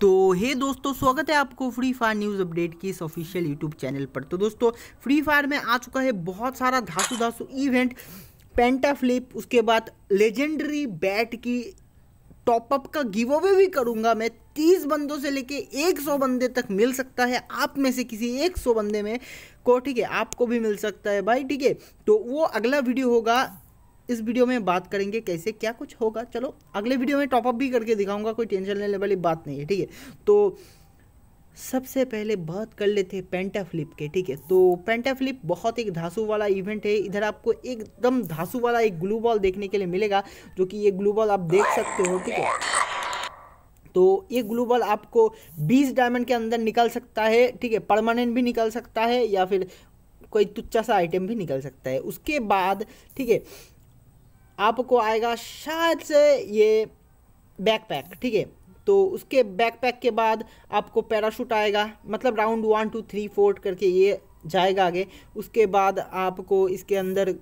तो हे दोस्तों स्वागत है आपको फ्री फायर न्यूज़ अपडेट की इस ऑफिशियल यूट्यूब चैनल पर तो दोस्तों फ्री फायर में आ चुका है बहुत सारा धासु धासु इवेंट पेंटा फ्लिप उसके बाद लेजेंडरी बैट की टॉपअप का गिव अवे भी करूंगा मैं तीस बंदों से लेके एक सौ बंदे तक मिल सकता है आप में से किसी एक सौ बंदे में को ठीक है आपको भी मिल सकता है भाई ठीक है तो वो अगला वीडियो होगा इस वीडियो में बात करेंगे कैसे क्या कुछ होगा चलो अगले वीडियो में टॉपअप भी करके दिखाऊंगा कोई टेंशन लेने वाली बात नहीं है ठीक है तो सबसे पहले बात कर लेते हैं पेंटा फ्लिप के ठीक है तो पेंटा फ्लिप बहुत एक धासु वाला इवेंट है इधर आपको एकदम धासु वाला एक ग्लू बॉल देखने के लिए मिलेगा जो कि ये ग्लू बॉल आप देख सकते हो ठीक है तो ये ग्लू बॉल आपको 20 डायमंड के अंदर निकल सकता है ठीक है परमानेंट भी निकल सकता है या फिर कोई तुच्छा सा आइटम भी निकल सकता है उसके बाद ठीक है आपको आएगा शायद से ये बैकपैक ठीक है तो उसके बैकपैक के बाद आपको पैराशूट आएगा मतलब round one two three four करके ये जाएगा आगे उसके बाद आपको इसके अंदर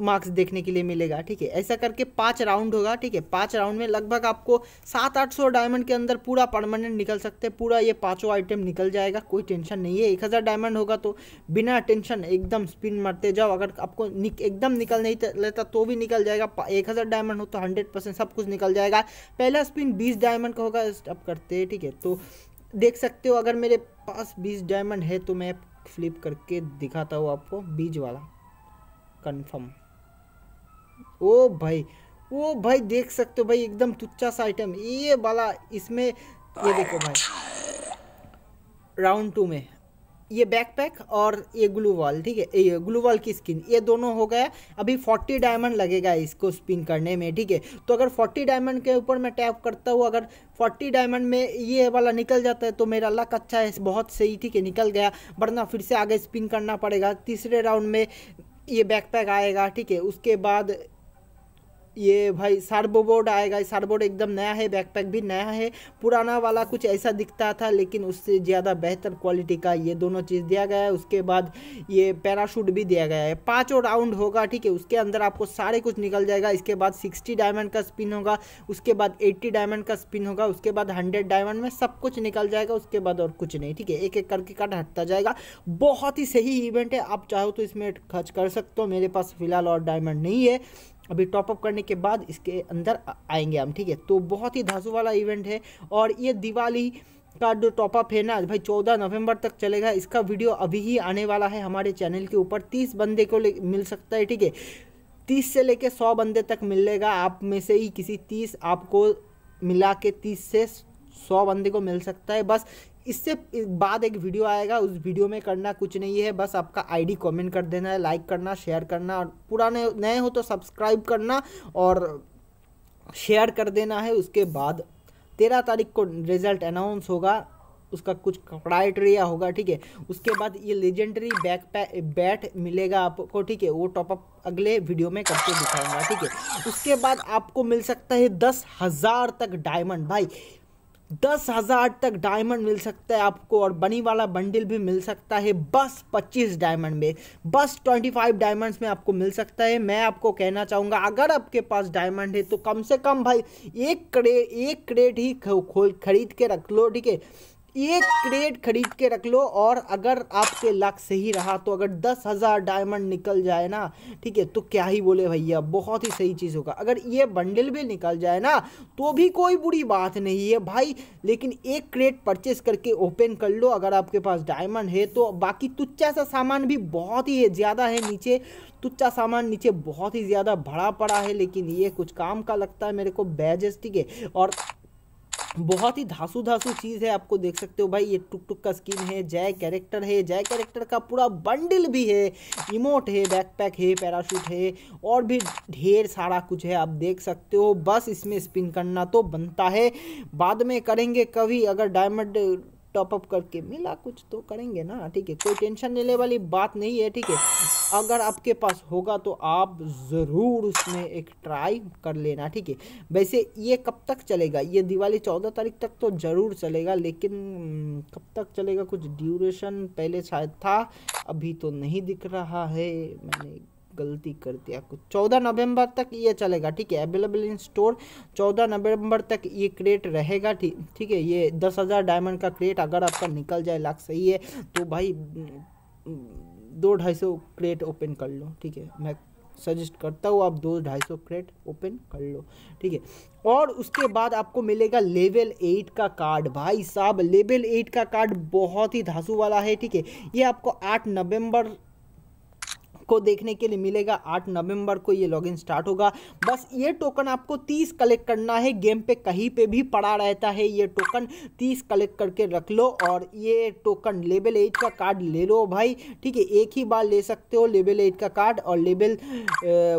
मार्क्स देखने के लिए मिलेगा ठीक है ऐसा करके पाँच राउंड होगा ठीक है पाँच राउंड में लगभग आपको सात आठ सौ डायमंड के अंदर पूरा परमानेंट निकल सकते हैं पूरा ये पाँचों आइटम निकल जाएगा कोई टेंशन नहीं है एक हज़ार डायमंड होगा तो बिना टेंशन एकदम स्पिन मरते जाओ अगर आपको निक, एकदम निकल नहीं लेता तो भी निकल जाएगा एक हज़ार डायमंड हो तो हंड्रेड सब कुछ निकल जाएगा पहला स्पिन बीस डायमंड का होगा अब करते हैं ठीक है तो देख सकते हो अगर मेरे पास बीस डायमंड है तो मैं फ्लिप करके दिखाता हूँ आपको बीज वाला कन्फर्म ओ भाई ओ भाई देख सकते हो भाई एकदम तुच्छा सा आइटम ये वाला इसमें ये देखो भाई राउंड टू में ये बैकपैक और ये ग्लू वॉल ठीक है ये ग्लू वॉल की स्किन ये दोनों हो गया अभी फोर्टी डायमंड लगेगा इसको स्पिन करने में ठीक है तो अगर फोर्टी डायमंड के ऊपर मैं टैप करता हूँ अगर फोर्टी डायमंड में ये वाला निकल जाता है तो मेरा लक अच्छा है बहुत सही ठीक है निकल गया वरना फिर से आगे स्पिन करना पड़ेगा तीसरे राउंड में ये बैकपैक आएगा ठीक है उसके बाद ये भाई सार्बो बोर्ड आएगा सार्बो बोर्ड एकदम नया है बैकपैक भी नया है पुराना वाला कुछ ऐसा दिखता था लेकिन उससे ज़्यादा बेहतर क्वालिटी का ये दोनों चीज़ दिया गया है उसके बाद ये पैराशूट भी दिया गया है पाँचों राउंड होगा ठीक है उसके अंदर आपको सारे कुछ निकल जाएगा इसके बाद सिक्सटी डायमंड का स्पिन होगा उसके बाद एट्टी डायमंड का स्पिन होगा उसके बाद हंड्रेड डायमंड में सब कुछ निकल जाएगा उसके बाद और कुछ नहीं ठीक है एक एक करके कट हटता जाएगा बहुत ही सही इवेंट है आप चाहो तो इसमें खर्च कर सकते हो मेरे पास फिलहाल और डायमंड नहीं है अभी टॉपअप करने के बाद इसके अंदर आएंगे हम ठीक है तो बहुत ही धांसू वाला इवेंट है और ये दिवाली का जो टॉपअप है ना भाई चौदह नवंबर तक चलेगा इसका वीडियो अभी ही आने वाला है हमारे चैनल के ऊपर तीस बंदे को मिल सकता है ठीक है तीस से लेके सौ बंदे तक मिलेगा आप में से ही किसी तीस आपको मिला के तीस से सौ बंदे को मिल सकता है बस इससे बाद एक वीडियो आएगा उस वीडियो में करना कुछ नहीं है बस आपका आईडी कमेंट कर देना है लाइक करना शेयर करना और पुराने नए हो तो सब्सक्राइब करना और शेयर कर देना है उसके बाद तेरह तारीख को रिजल्ट अनाउंस होगा उसका कुछ क्राइटेरिया होगा ठीक है उसके बाद ये लेजेंडरी बैक बैट मिलेगा आपको ठीक है वो टॉपअप अगले वीडियो में करके दिखाऊंगा ठीक है उसके बाद आपको मिल सकता है दस हज़ार तक डायमंड भाई दस हज़ार तक डायमंड मिल सकता है आपको और बनी वाला बंडल भी मिल सकता है बस पच्चीस डायमंड में बस ट्वेंटी फाइव डायमंड में आपको मिल सकता है मैं आपको कहना चाहूँगा अगर आपके पास डायमंड है तो कम से कम भाई एक क्रे एक क्रेट ही खो खरीद के रख लो ठीक है एक क्रेट खरीद के रख लो और अगर आपके लक से ही रहा तो अगर दस हज़ार डायमंड निकल जाए ना ठीक है तो क्या ही बोले भैया बहुत ही सही चीज़ होगा अगर ये बंडल भी निकल जाए ना तो भी कोई बुरी बात नहीं है भाई लेकिन एक क्रेट परचेस करके ओपन कर लो अगर आपके पास डायमंड है तो बाकी तुच्चा सा सामान भी बहुत ही ज़्यादा है नीचे तुच्चा सामान नीचे बहुत ही ज़्यादा भरा पड़ा है लेकिन ये कुछ काम का लगता है मेरे को बैजेस ठीक है और बहुत ही धासु धासु चीज़ है आपको देख सकते हो भाई ये टुक टुक का स्किन है जय कैरेक्टर है जय कैरेक्टर का पूरा बंडल भी है इमोट है बैकपैक है पैराशूट है और भी ढेर सारा कुछ है आप देख सकते हो बस इसमें स्पिन करना तो बनता है बाद में करेंगे कभी अगर डायमंड टॉपअप करके मिला कुछ तो करेंगे ना ठीक है कोई टेंशन लेने वाली बात नहीं है ठीक है अगर आपके पास होगा तो आप ज़रूर उसमें एक ट्राई कर लेना ठीक है वैसे ये कब तक चलेगा ये दिवाली चौदह तारीख तक तो ज़रूर चलेगा लेकिन कब तक चलेगा कुछ ड्यूरेशन पहले शायद था अभी तो नहीं दिख रहा है मैंने गलती कर दिया कुछ चौदह नवंबर तक ये चलेगा ठीक है अवेलेबल इन स्टोर चौदह नवंबर तक ये क्रेट रहेगा ठीक ठीक है ये दस हज़ार डायमंड का क्रेट अगर आपका निकल जाए लाख सही है तो भाई दो ढाई सौ क्रेट ओपन कर लो ठीक है मैं सजेस्ट करता हूँ आप दो ढाई सौ क्रेट ओपन कर लो ठीक है और उसके बाद आपको मिलेगा लेवल एट का कार्ड भाई साहब लेवल एट का कार्ड बहुत ही धासु वाला है ठीक है ये आपको आठ नवंबर को देखने के लिए मिलेगा आठ नवंबर को ये लॉगिन स्टार्ट होगा बस ये टोकन आपको तीस कलेक्ट करना है गेम पे कहीं पे भी पड़ा रहता है ये टोकन तीस कलेक्ट करके रख लो और ये टोकन लेवल एट का कार्ड ले लो भाई ठीक है एक ही बार ले सकते हो लेवल एट का कार्ड और लेवल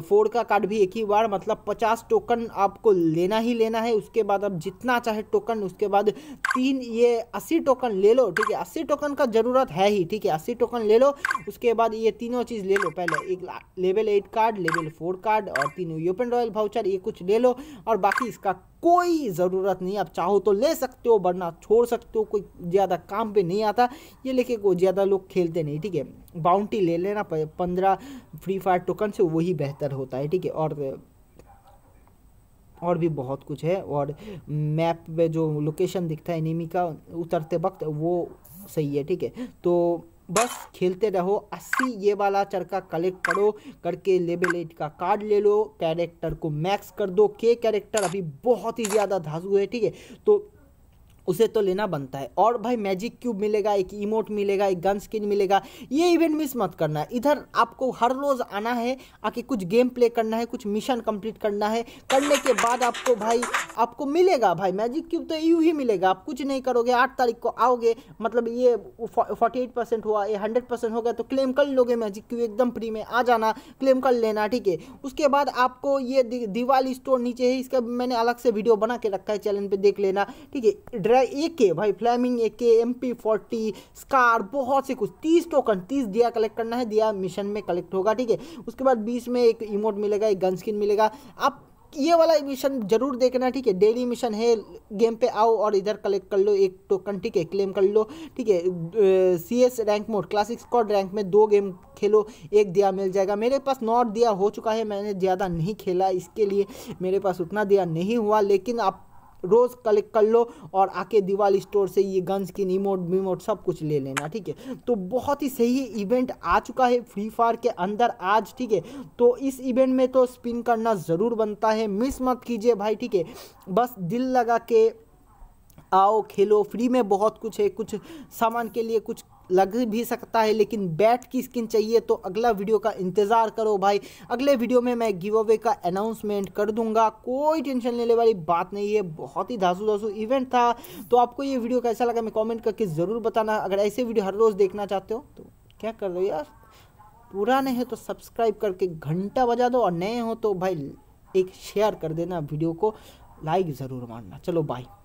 फोर का कार्ड भी एक ही बार मतलब पचास टोकन आपको लेना ही लेना है उसके बाद आप जितना चाहे टोकन उसके बाद तीन ये अस्सी टोकन ले लो ठीक है अस्सी टोकन का ज़रूरत है ही ठीक है अस्सी टोकन ले लो उसके बाद ये तीनों चीज़ ले लो पहले एक level eight card level four card और तीन यूपन रॉयल भाउचर ये कुछ ले लो और बाकी इसका कोई ज़रूरत नहीं आप चाहो तो ले सकते हो वरना छोड़ सकते हो कोई ज़्यादा काम पे नहीं आता ये लेके को ज़्यादा लोग खेलते नहीं ठीक है बाउंटी ले लेना पंद्रह फ्री फायर टोकन से वही बेहतर होता है ठीक है और और भी बहुत कुछ है और मैप में जो लोकेशन दिखता है एनिमी का उतरते वक्त वो सही है ठीक है तो बस खेलते रहो अस्सी ये वाला चरका कलेक्ट करो करके लेवल एट का कार्ड ले लो कैरेक्टर को मैक्स कर दो के कैरेक्टर अभी बहुत ही ज़्यादा धाजु है ठीक है तो उसे तो लेना बनता है और भाई मैजिक क्यूब मिलेगा एक इमोट मिलेगा एक गन स्किन मिलेगा ये इवेंट मिस मत करना है इधर आपको हर रोज़ आना है आके कुछ गेम प्ले करना है कुछ मिशन कंप्लीट करना है करने के बाद आपको भाई आपको मिलेगा भाई मैजिक क्यूब तो यू ही मिलेगा आप कुछ नहीं करोगे आठ तारीख को आओगे मतलब ये फोर्टी एट परसेंट हुआ ये हंड्रेड परसेंट हो गया तो क्लेम कर लोगे मैजिक क्यूब एकदम फ्री में आ जाना क्लेम कर लेना ठीक है उसके बाद आपको ये दिवाली स्टोर नीचे है इसका मैंने अलग से वीडियो बना के रखा है चैनल पर देख लेना ठीक है रहा है ए के भाई फ्लैमिंग ए के एम पी फोर्टी स्कार बहुत से कुछ तीस टोकन तीस दिया कलेक्ट करना है दिया मिशन में कलेक्ट होगा ठीक है उसके बाद बीच में एक इमोट मिलेगा एक गन स्किन मिलेगा आप ये वाला मिशन जरूर देखना ठीक है डेली मिशन है गेम पे आओ और इधर कलेक्ट कर लो एक टोकन ठीक है क्लेम कर लो ठीक है C S rank mode classic squad rank में दो गेम खेलो एक दिया मिल जाएगा मेरे पास नॉट दिया हो चुका है मैंने ज़्यादा नहीं खेला इसके लिए मेरे पास उतना दिया नहीं हुआ लेकिन आप रोज़ कलेक्ट कर लो और आके दिवाली स्टोर से ये गन्स की रिमोट वीमोट सब कुछ ले लेना ठीक है तो बहुत ही सही इवेंट आ चुका है फ्री फायर के अंदर आज ठीक है तो इस इवेंट में तो स्पिन करना ज़रूर बनता है मिस मत कीजिए भाई ठीक है बस दिल लगा के आओ खेलो फ्री में बहुत कुछ है कुछ सामान के लिए कुछ लग भी सकता है लेकिन बैट की स्किन चाहिए तो अगला वीडियो का इंतज़ार करो भाई अगले वीडियो में मैं गिव अवे का अनाउंसमेंट कर दूंगा कोई टेंशन लेने वाली बात नहीं है बहुत ही धासु धासू इवेंट था तो आपको ये वीडियो कैसा लगा मैं कमेंट करके ज़रूर बताना अगर ऐसे वीडियो हर रोज़ देखना चाहते हो तो क्या कर दो यार पुराने हैं तो सब्सक्राइब करके घंटा बजा दो और नए हो तो भाई एक शेयर कर देना वीडियो को लाइक ज़रूर मारना चलो बाई